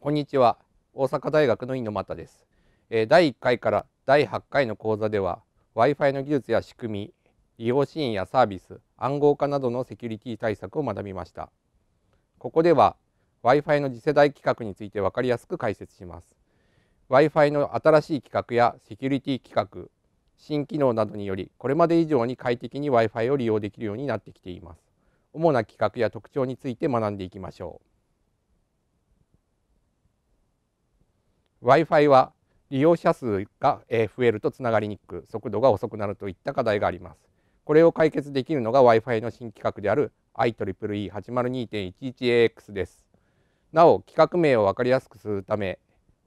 こんにちは大阪大学の猪俣です、えー、第1回から第8回の講座では Wi-Fi の技術や仕組み利用シーンやサービス暗号化などのセキュリティ対策を学びましたここでは Wi-Fi の次世代規格について分かりやすく解説します Wi-Fi の新しい規格やセキュリティ規格新機能などによりこれまで以上に快適に Wi-Fi を利用できるようになってきています主な規格や特徴について学んでいきましょう Wi-Fi は利用者数が増えるとつながりにくく速度が遅くなるといった課題があります。これを解決できるのが Wi-Fi の新規格である IEEE802.11AX です。なお規格名を分かりやすくするため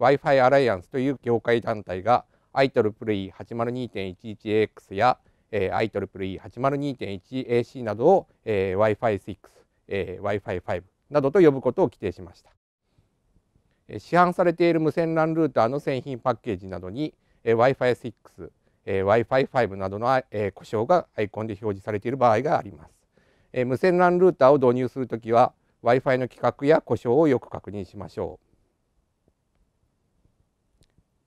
Wi-Fi アライアンスという業界団体が IEEE802.11AX や IEEE802.1AC などを Wi-Fi6、Wi-Fi5 などと呼ぶことを規定しました。市販されている無線 LAN ルーターの製品パッケージなどに Wi-Fi6、Wi-Fi5 などの故障がアイコンで表示されている場合があります。無線 LAN ルーターを導入するときは Wi-Fi の規格や故障をよく確認しましょ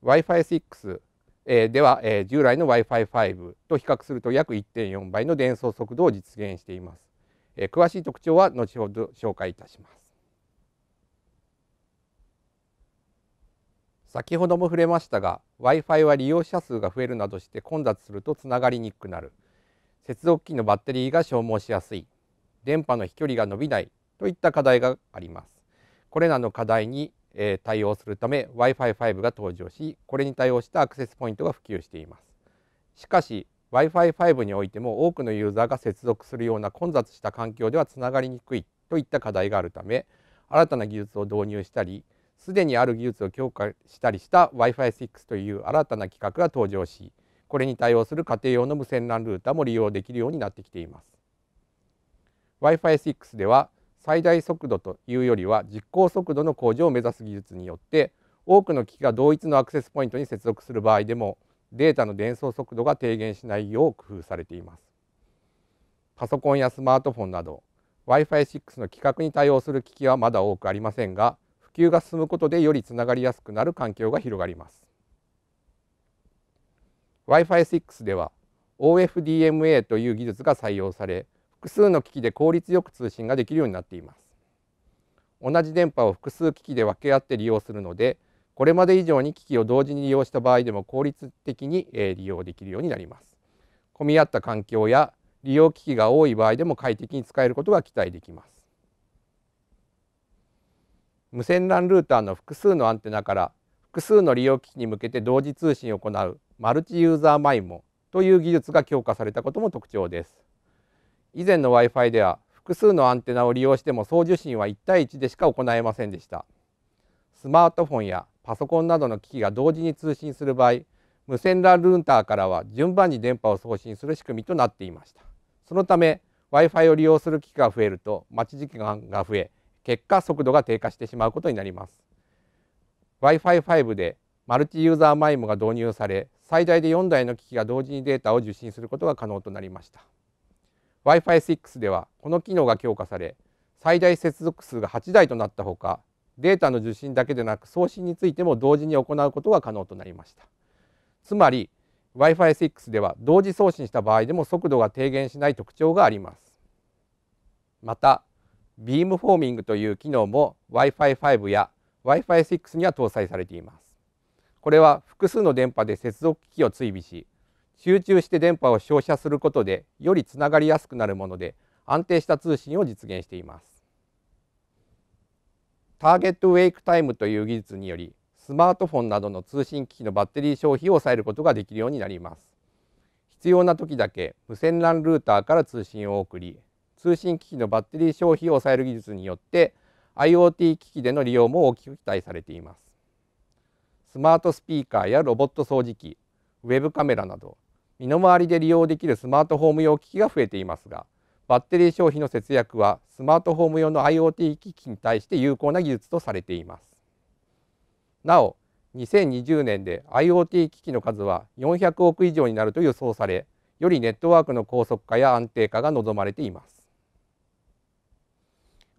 う。Wi-Fi6 えー、では、えー、従来の Wi-Fi5 と比較すると約1.4倍の伝送速度を実現しています、えー、詳しい特徴は後ほど紹介いたします先ほども触れましたが Wi-Fi は利用者数が増えるなどして混雑するとつながりにくくなる接続機のバッテリーが消耗しやすい電波の飛距離が伸びないといった課題がありますこれらの課題に、えー、対応するため Wi-Fi5 が登場しこれに対応したアクセスポイントが普及していますしかし Wi-Fi5 においても多くのユーザーが接続するような混雑した環境ではつながりにくいといった課題があるため新たな技術を導入したりすでにある技術を強化したりした Wi-Fi6 という新たな規格が登場しこれに対応する家庭用の無線 LAN ルータも利用できるようになってきています Wi-Fi6 では最大速度というよりは実行速度の向上を目指す技術によって多くの機器が同一のアクセスポイントに接続する場合でもデータの伝送速度が低減しないよう工夫されていますパソコンやスマートフォンなど Wi-Fi6 の規格に対応する機器はまだ多くありませんが及が進むことでよりつながりやすくなる環境が広がります Wi-Fi6 では OFDMA という技術が採用され複数の機器で効率よく通信ができるようになっています同じ電波を複数機器で分け合って利用するのでこれまで以上に機器を同時に利用した場合でも効率的に利用できるようになります混み合った環境や利用機器が多い場合でも快適に使えることが期待できます無線 LAN ルーターの複数のアンテナから複数の利用機器に向けて同時通信を行うマルチユーザーマイモという技術が強化されたことも特徴です以前の Wi-Fi では複数のアンテナを利用しても送受信は1対1でしか行えませんでしたスマートフォンやパソコンなどの機器が同時に通信する場合無線 LAN ルーターからは順番に電波を送信する仕組みとなっていましたそのため Wi-Fi を利用する機器が増えると待ち時間が増え結果速度が低下してしまうことになります Wi-Fi5 でマルチユーザーマイムが導入され最大で4台の機器が同時にデータを受信することが可能となりました Wi-Fi6 ではこの機能が強化され最大接続数が8台となったほかデータの受信だけでなく送信についても同時に行うことが可能となりましたつまり Wi-Fi6 では同時送信した場合でも速度が低減しない特徴がありますまたビームフォーミングという機能も Wi-Fi5 や Wi-Fi6 には搭載されています。これは複数の電波で接続機器を追尾し、集中して電波を照射することでよりつながりやすくなるもので安定した通信を実現しています。ターゲットウェイクタイムという技術によりスマートフォンなどの通信機器のバッテリー消費を抑えることができるようになります必要な時だけ無線 LAN ルーターから通信を送り通信機器のバッテリー消費を抑える技術によって IoT 機器での利用も大きく期待されていますスマートスピーカーやロボット掃除機ウェブカメラなど身の回りで利用できるスマートホーム用機器が増えていますがバッテリー消費の節約はスマートホーム用の IoT 機器に対して有効な技術とされていますなお2020年で IoT 機器の数は400億以上になると予想されよりネットワークの高速化や安定化が望まれています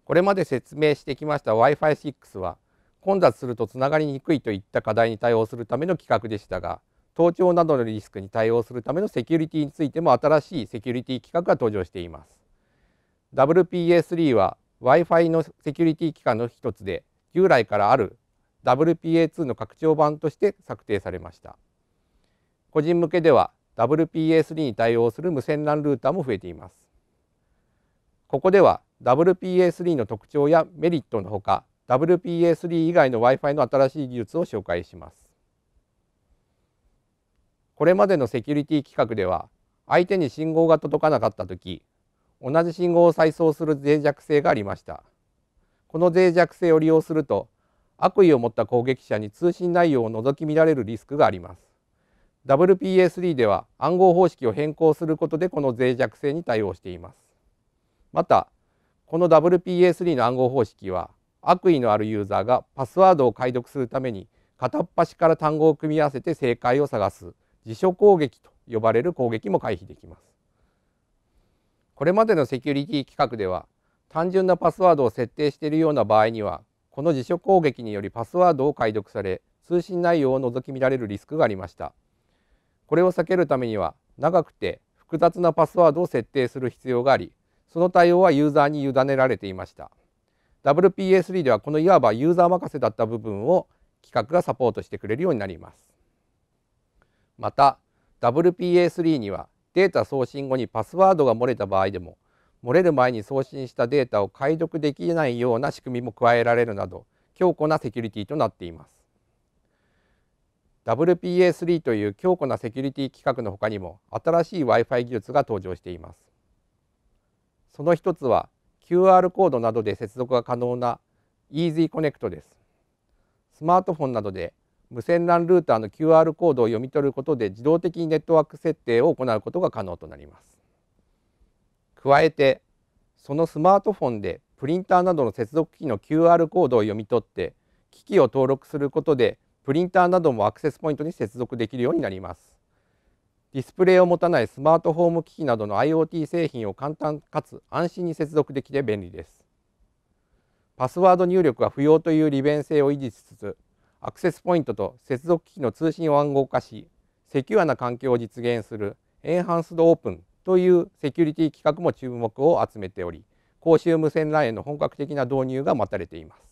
これまで説明してきました Wi-Fi6 は混雑するとつながりにくいといった課題に対応するための企画でしたが盗聴などのリスクに対応するためのセキュリティについても新しいセキュリティ規格が登場しています WPA3 は Wi-Fi のセキュリティ機関の一つで従来からある WPA2 の拡張版として策定されました個人向けでは WPA3 に対応する無線 LAN ルーターも増えていますここでは WPA3 の特徴やメリットのほか WPA3 以外の Wi-Fi の新しい技術を紹介します。これまでのセキュリティ規格では相手に信号が届かなかった時同じ信号を再送する脆弱性がありました。この脆弱性を利用すると悪意を持った攻撃者に通信内容を覗き見られるリスクがあります。WPA3 では暗号方式を変更することでこの脆弱性に対応しています。またこの WPA3 の暗号方式は悪意のあるユーザーがパスワードを解読するために片っ端から単語を組み合わせて正解を探す辞書攻撃と呼ばれる攻撃も回避できます。これまでのセキュリティ規格では単純なパスワードを設定しているような場合にはこの辞書攻撃によりパスワードを解読され通信内容を覗き見られるリスクがありました。これを避けるためには長くて複雑なパスワードを設定する必要がありその対応はユーザーに委ねられていました WPA3 ではこのいわばユーザー任せだった部分を企画がサポートしてくれるようになりますまた WPA3 にはデータ送信後にパスワードが漏れた場合でも漏れる前に送信したデータを解読できないような仕組みも加えられるなど強固なセキュリティとなっています WPA3 という強固なセキュリティ規格の他にも新しい Wi-Fi 技術が登場していますその一つは QR コードなどで接続が可能な Easy Connect です。スマートフォンなどで無線 LAN ルーターの QR コードを読み取ることで自動的にネットワーク設定を行うことが可能となります。加えてそのスマートフォンでプリンターなどの接続機の QR コードを読み取って機器を登録することでプリンターなどもアクセスポイントに接続できるようになります。ディスプレイを持たないスマートホーム機器などの IoT 製品を簡単かつ安心に接続できて便利です。パスワード入力は不要という利便性を維持しつつ、アクセスポイントと接続機器の通信を暗号化し、セキュアな環境を実現するエンハンスドオープンというセキュリティ規格も注目を集めており、公衆無線 LAN への本格的な導入が待たれています。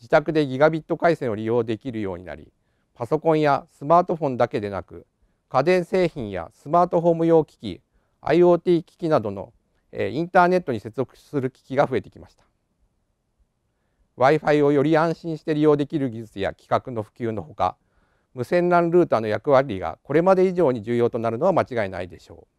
自宅でギガビット回線を利用できるようになり、パソコンやスマートフォンだけでなく家電製品やスマートホーム用機器 IoT 機器などのインターネットに接続する機器が増えてきました Wi-Fi をより安心して利用できる技術や規格の普及のほか無線 LAN ルーターの役割がこれまで以上に重要となるのは間違いないでしょう